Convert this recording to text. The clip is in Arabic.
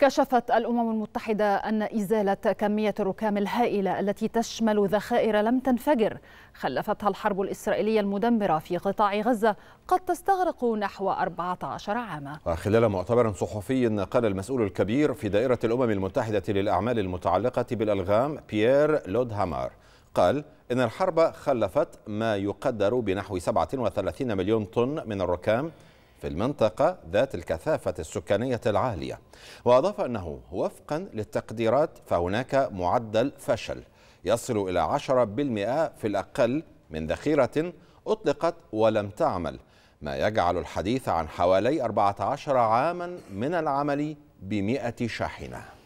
كشفت الأمم المتحدة أن إزالة كمية الركام الهائلة التي تشمل ذخائر لم تنفجر خلفتها الحرب الإسرائيلية المدمرة في قطاع غزة قد تستغرق نحو 14 عاما وخلال مؤتمر صحفي قال المسؤول الكبير في دائرة الأمم المتحدة للأعمال المتعلقة بالألغام بيير لودهامار قال إن الحرب خلفت ما يقدر بنحو 37 مليون طن من الركام في المنطقة ذات الكثافة السكانية العالية وأضاف أنه وفقا للتقديرات فهناك معدل فشل يصل إلى 10% في الأقل من ذخيرة أطلقت ولم تعمل ما يجعل الحديث عن حوالي 14 عاما من العمل بمئة شاحنة